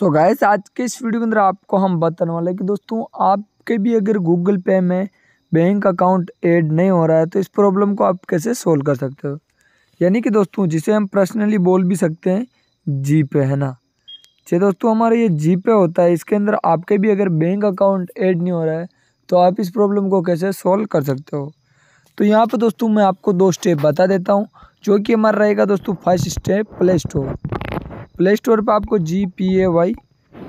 सो so guys आज के इस वीडियो के अंदर आपको हम बताने वाले कि दोस्तों आपके भी अगर गूगल पे में बैंक अकाउंट ऐड नहीं हो रहा है तो इस प्रॉब्लम को आप कैसे सोल्व कर सकते हो यानी कि दोस्तों जिसे हम पर्सनली बोल भी सकते हैं जी पे है ना ये दोस्तों हमारा ये जी पे होता है इसके अंदर आपके भी अगर बैंक अकाउंट ऐड नहीं हो रहा है तो आप इस प्रॉब्लम को कैसे सोल्व कर सकते हो तो यहाँ पर दोस्तों मैं आपको दो स्टेप बता देता हूँ जो कि हमारा रहेगा दोस्तों first step play store play store पर आपको जी पी ए वाई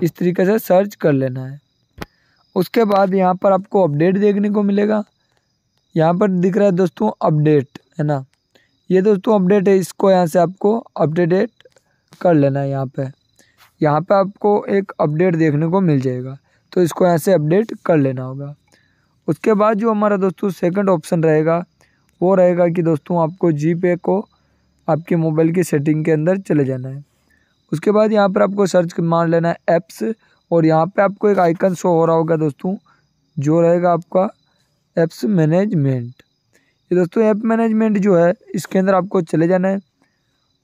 इस तरीके से सर्च कर लेना है उसके बाद यहाँ पर आपको अपडेट देखने को मिलेगा यहाँ पर दिख रहा है दोस्तों अपडेट है ना ये दोस्तों अपडेट है इसको यहाँ से आपको अपडेट कर लेना है यहाँ पे यहाँ पे आपको एक अपडेट देखने को मिल जाएगा तो इसको यहाँ से अपडेट कर लेना होगा उसके बाद जो हमारा दोस्तों सेकंड ऑप्शन रहेगा वो रहेगा कि दोस्तों आपको जी पे को आपके मोबाइल की सेटिंग के अंदर चले जाना है उसके बाद यहाँ पर आपको सर्च मार लेना है ऐप्स और यहाँ पे आपको एक आइकन शो हो रहा होगा दोस्तों जो रहेगा आपका ऐप्स मैनेजमेंट ये दोस्तों ऐप मैनेजमेंट जो है इसके अंदर आपको चले जाना है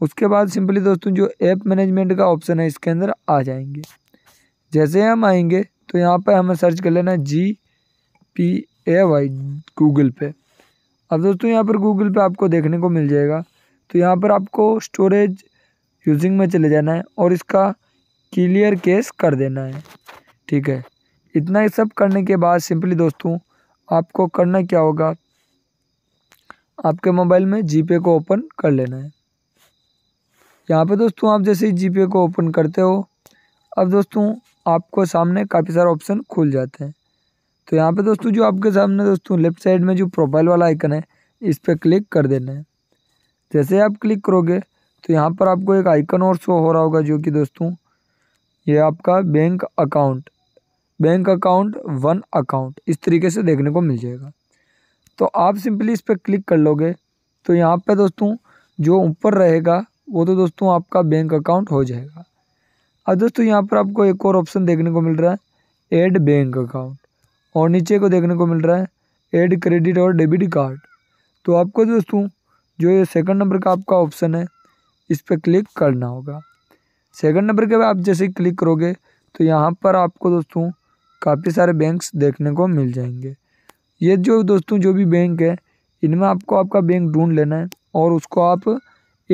उसके बाद सिंपली दोस्तों जो ऐप मैनेजमेंट का ऑप्शन है इसके अंदर आ जाएंगे जैसे हम आएंगे तो यहाँ पर हमें सर्च कर लेना G P A Y Google Pay अब दोस्तों यहाँ पर गूगल पे आपको देखने को मिल जाएगा तो यहाँ पर आपको स्टोरेज यूजिंग में चले जाना है और इसका क्लियर केस कर देना है ठीक है इतना ही सब करने के बाद सिंपली दोस्तों आपको करना क्या होगा आपके मोबाइल में जीपे को ओपन कर लेना है यहाँ पे दोस्तों आप जैसे ही जीपे को ओपन करते हो अब दोस्तों आपको सामने काफ़ी सारे ऑप्शन खुल जाते हैं तो यहाँ पे दोस्तों जो आपके सामने दोस्तों लेफ्ट साइड में जो प्रोफाइल वाला आइकन है इस पर क्लिक कर देना है जैसे आप क्लिक करोगे तो यहाँ पर आपको एक आइकन और शो हो रहा होगा जो कि दोस्तों ये आपका bank account bank account one account इस तरीके से देखने को मिल जाएगा तो आप सिंपली इस पर क्लिक कर लोगे तो यहाँ पर दोस्तों जो ऊपर रहेगा वो तो दोस्तों आपका बैंक अकाउंट हो जाएगा अब दोस्तों यहाँ पर आपको एक और ऑप्शन देखने को मिल रहा है एड बैंक अकाउंट और नीचे को देखने को मिल रहा है एड क्रेडिट और डेबिट कार्ड तो आपको दोस्तों जो ये सेकंड नंबर का आपका ऑप्शन है इस पर क्लिक करना होगा सेकंड नंबर के बाद आप जैसे क्लिक करोगे तो यहाँ पर आपको दोस्तों काफ़ी सारे बैंक्स देखने को मिल जाएंगे ये जो दोस्तों जो भी बैंक है इनमें आपको आपका बैंक ढूंढ लेना है और उसको आप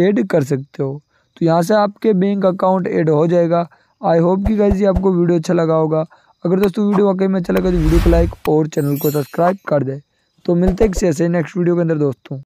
ऐड कर सकते हो तो यहाँ से आपके बैंक अकाउंट ऐड हो जाएगा आई होप कि गाइज आपको वीडियो अच्छा लगा होगा अगर दोस्तों वीडियो वाकई में अच्छा लगा तो वीडियो को लाइक और चैनल को सब्सक्राइब कर दे तो मिलते हैं एक ऐसे नेक्स्ट वीडियो के अंदर दोस्तों